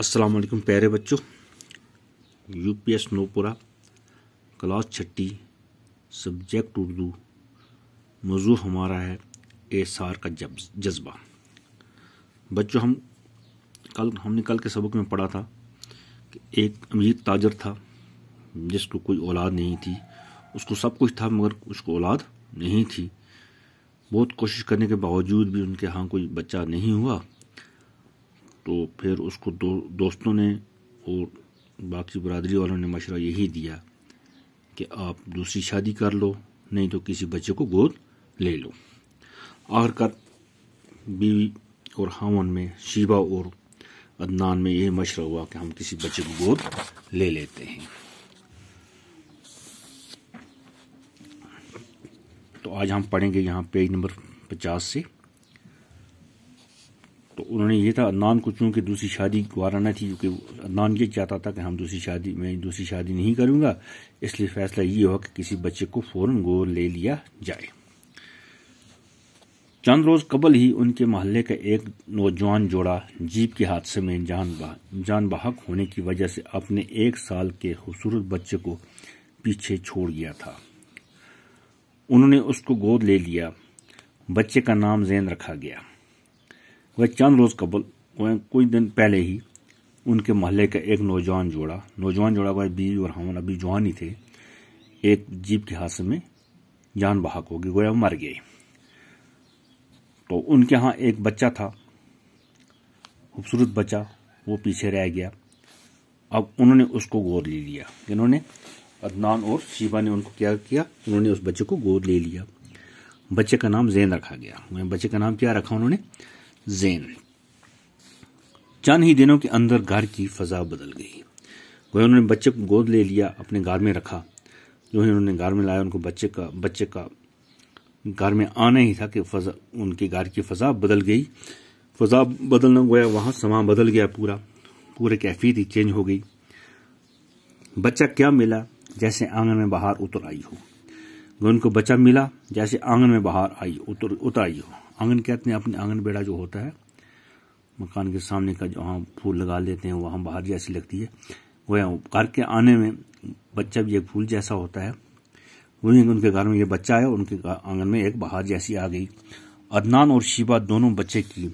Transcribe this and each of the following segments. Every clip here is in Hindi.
असलम प्यारे बच्चों यू पी एस नोपुरा क्लास छट्टी सब्जेक्ट उर्दू मौजू हमारा है एसार का जज्बा बच्चों हम कल हमने कल के सबक में पढ़ा था कि एक अमीर ताजर था जिसको कोई औलाद नहीं थी उसको सब कुछ था मगर उसको औलाद नहीं थी बहुत कोशिश करने के बावजूद भी उनके यहाँ कोई बच्चा नहीं हुआ तो फिर उसको दो दोस्तों ने और बाकी बरदरी वालों ने मशरा यही दिया कि आप दूसरी शादी कर लो नहीं तो किसी बच्चे को गोद ले लो आखिरकार बीवी और हावन में शिबा और अदनान में यही मशरा हुआ कि हम किसी बच्चे को गोद ले लेते हैं तो आज हम पढ़ेंगे यहाँ पेज नंबर पचास से तो उन्होंने ये था अदनान को चूँकि दूसरी शादी गवाराना थी क्योंकि अदनान ये चाहता था कि हम दूसरी शादी मैं दूसरी शादी नहीं करूँगा इसलिए फैसला ये हुआ कि किसी बच्चे को फ़ौरन गोद ले लिया जाए चंद रोज कबल ही उनके मोहल्ले का एक नौजवान जोड़ा जीप के हादसे में जान बा, जान बहक होने की वजह से अपने एक साल के खूबसूरत बच्चे को पीछे छोड़ गया था उन्होंने उसको गोद ले लिया बच्चे का नाम जैन रखा गया वह चंद रोज कबल वह कुछ दिन पहले ही उनके मोहल्ले का एक नौजवान जोड़ा नौजवान जोड़ा वह बीवी और हमन अभी जवान ही थे एक जीप के हादसे में जान बहाक हो गई गोया मर गए तो उनके यहाँ एक बच्चा था खूबसूरत बच्चा वो पीछे रह गया अब उन्होंने उसको गोद ले लिया इन्होंने अदनान और शिवा ने उनको क्या किया उन्होंने उस बच्चे को गोद ले लिया बच्चे का नाम जैन रखा गया बच्चे का नाम क्या रखा उन्होंने जेन चंद ही दिनों के अंदर घर की फजा बदल गई वह उन्होंने बच्चे को गोद ले लिया अपने घर में रखा जो ही उन्होंने घर में लाया उनको बच्चे का बच्चे का घर में आना ही था कि फजा उनके घर की फजा बदल गई फजा बदलना गया वहाँ समा बदल गया पूरा पूरे कैफियत ही चेंज हो गई बच्चा क्या मिला जैसे आंगन में बाहर उतर आई हो उनको बच्चा मिला जैसे आंगन में बाहर आई उतर उतर आई हो आंगन कहते हैं अपने आंगन बेड़ा जो होता है मकान के सामने का जो जहाँ फूल लगा लेते हैं वहाँ बाहर जैसी लगती है वह घर के आने में बच्चा भी एक फूल जैसा होता है वहीं उनके घर में ये बच्चा है उनके आंगन में एक बहार जैसी आ गई अदनान और शिबा दोनों बच्चे की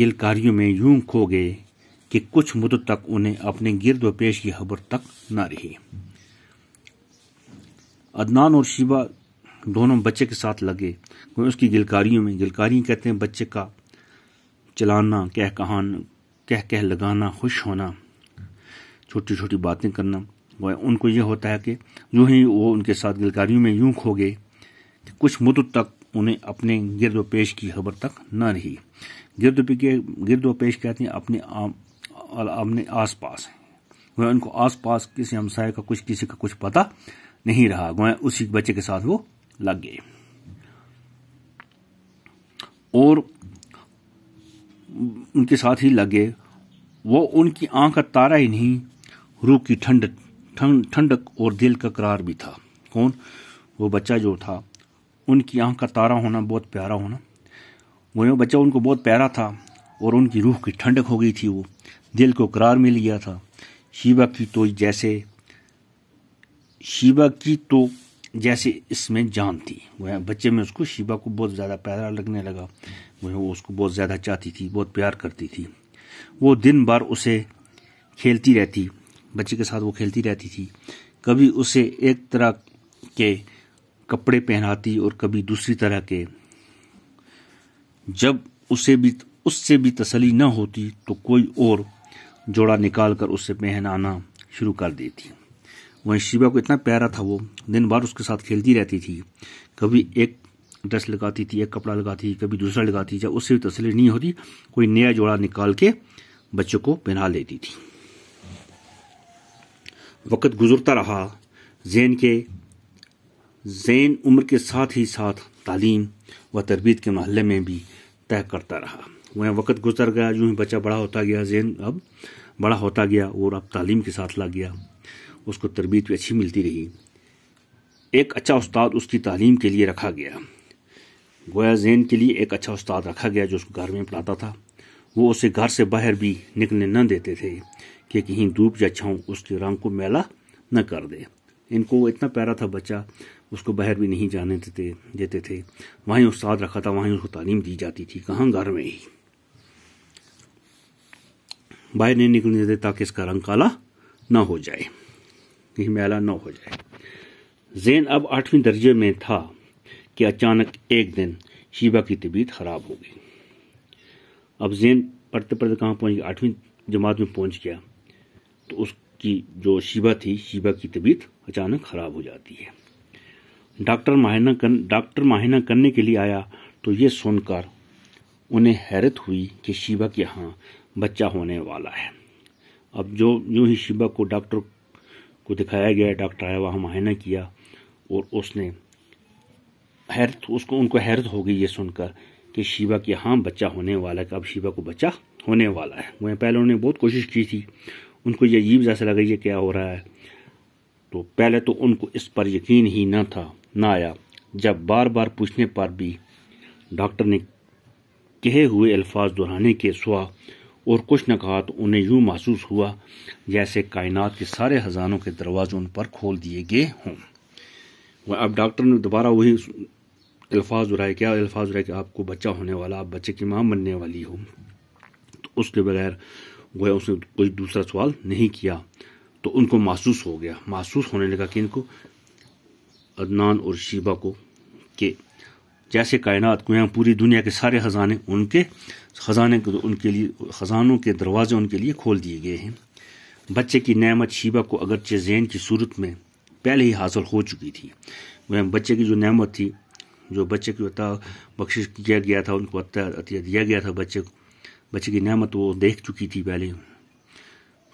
गिलकारियों में यूं खो गए कि कुछ मुद्द तक उन्हें अपने गिरद पेश की खबर तक न रही अदनान और शिबा दोनों बच्चे के साथ लगे उसकी गिलकारियों में गिलकारी कहते हैं बच्चे का चलाना कह कहान कह कह लगाना खुश होना छोटी छोटी बातें करना वह उनको यह होता है कि जो ही वो उनके साथ गिलकारियों में यूं खो गए कि कुछ मुद्द तक उन्हें अपने गिरद पेश की खबर तक न रही गिरद के गिरद पेश कहते हैं अपने अपने आस पास वह उनको आस पास किसी हमसाय का कुछ किसी का कुछ पता नहीं रहा वह उसी बच्चे के साथ वो लगे और उनके साथ ही लगे वो उनकी आंख का तारा ही नहीं रूह की ठंड ठंडक और दिल का करार भी था कौन वो बच्चा जो था उनकी आंख का तारा होना बहुत प्यारा होना वो यो बच्चा उनको बहुत प्यारा था और उनकी रूह की ठंडक हो गई थी वो दिल को करार मिल गया था शिवा की तो जैसे शिवा की तो जैसे इसमें जान थी वह बच्चे में उसको शिबा को बहुत ज़्यादा प्यारा लगने लगा वह वो उसको बहुत ज़्यादा चाहती थी बहुत प्यार करती थी वो दिन भर उसे खेलती रहती बच्चे के साथ वो खेलती रहती थी कभी उसे एक तरह के कपड़े पहनाती और कभी दूसरी तरह के जब उसे भी उससे भी तसली न होती तो कोई और जोड़ा निकाल कर उसे पहनाना शुरू कर देती वहीं शिवा को इतना प्यारा था वो दिन भर उसके साथ खेलती रहती थी कभी एक ड्रेस लगाती थी एक कपड़ा लगाती कभी दूसरा लगाती जब उससे भी तसली नहीं होती कोई नया जोड़ा निकाल के बच्चों को पहना लेती थी वक्त गुजरता रहा जैन के जैन उम्र के साथ ही साथ तालीम व तरबियत के महल में भी तय करता रहा वह वक्त गुजर गया जो ही बच्चा बड़ा होता गया जैन अब बड़ा होता गया और अब तालीम के साथ लग गया उसको तरबियत भी अच्छी मिलती रही एक अच्छा उस्ताद उसकी तालीम के लिए रखा गया गोया जैन के लिए एक अच्छा उस्ताद रखा गया जो उसको घर में पढ़ाता था वो उसे घर से बाहर भी निकलने न देते थे कि कहीं धूप या छाऊँ उसके रंग को मेला न कर दे इनको इतना प्यारा था बच्चा उसको बाहर भी नहीं जाने देते देते थे वहीं उस्ताद रखा था वहीं उसको तालीम दी जाती थी कहाँ घर में ही बाहर नहीं निकलने देते ताकि इसका रंग काला ना हो जाए कहीं मेला न हो जाए जैन अब आठवीं दर्जे में था कि अचानक एक दिन शिबा की तबीयत खराब हो गई अब जैन पढ़ते पढ़ते कहाँ पहुँच गया आठवीं जमात में पहुँच गया तो उसकी जो शिबा थी शिबा की तबीयत अचानक ख़राब हो जाती है डॉक्टर माहिना कर डॉक्टर माहिना करने के लिए आया तो ये सुनकर उन्हें हैरत हुई कि शिवा के यहाँ बच्चा होने वाला है अब जो यूँ ही शिबा को डॉक्टर को दिखाया गया डॉक्टर आया वहाँ मुआयना किया और उसने हैरत उसको उनको हैरत हो गई ये सुनकर कि शिवा के हाँ बच्चा होने वाला है अब शिवा को बच्चा होने वाला है वह पहले उन्होंने बहुत कोशिश की थी उनको ये अजीब जैसा लगा ये क्या हो रहा है तो पहले तो उनको इस पर यकीन ही ना था ना आया जब बार बार पूछने पर भी डॉक्टर ने कहे हुए अल्फाज दोहराने के सुहा और कुछ न कहा तो उन्हें यूं महसूस हुआ जैसे कायनात के सारे हजानों के दरवाजे उन पर खोल दिए गए हों वह अब डॉक्टर ने दोबारा वही अल्फाज उड़ाए क्या अल्फाज उड़ाए कि आपको बच्चा होने वाला आप बच्चे की माँ बनने वाली हो तो उसके बगैर वह उसने कोई दूसरा सवाल नहीं किया तो उनको महसूस हो गया महसूस होने लगा कि इनको अदनान और शीबा को के जैसे कायनात यहाँ पूरी दुनिया के सारे ख़जाने उनके ख़जाने तो उनके लिए ख़जानों के दरवाजे उनके लिए खोल दिए गए हैं बच्चे की नमत शीबा को अगरचे जैन की सूरत में पहले ही हासिल हो चुकी थी वह बच्चे की जो नमत थी जो बच्चे की अता बख्शिश किया गया था उनको अतिया दिया गया था बच्चे को बच्चे की नमत वो देख चुकी थी पहले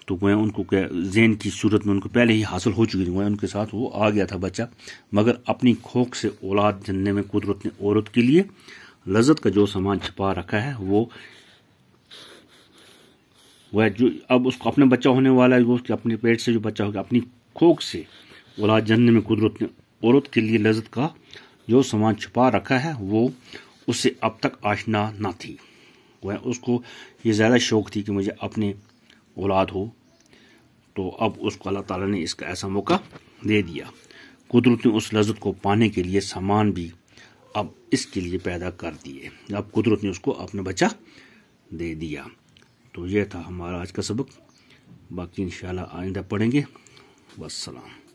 तो वह उनको जेन की सूरत में उनको पहले ही हासिल हो चुकी थी वह उनके साथ वो आ गया था बच्चा मगर अपनी खोख से औलाद जनने में कुदरत ने औरत के लिए लजत का जो सामान छिपा रखा है वो वह जो अब उसको अपना बच्चा होने वाला है वो उसके अपने पेट से जो बच्चा होगा अपनी खोख से औलाद जनने में कुदरत ने औरत के लिए लजत का जो सामान छुपा रखा है वो उससे अब तक आशना ना थी वह उसको ये ज़्यादा शौक थी कि मुझे अपने औलाद हो तो अब उसको अल्लाह ताला ने इसका ऐसा मौका दे दिया कुदरत ने उस लजत को पाने के लिए सामान भी अब इसके लिए पैदा कर दिए अब कुदरत ने उसको अपना बच्चा दे दिया तो यह था हमारा आज का सबक बाकी इन आइंदा पढ़ेंगे वसलाम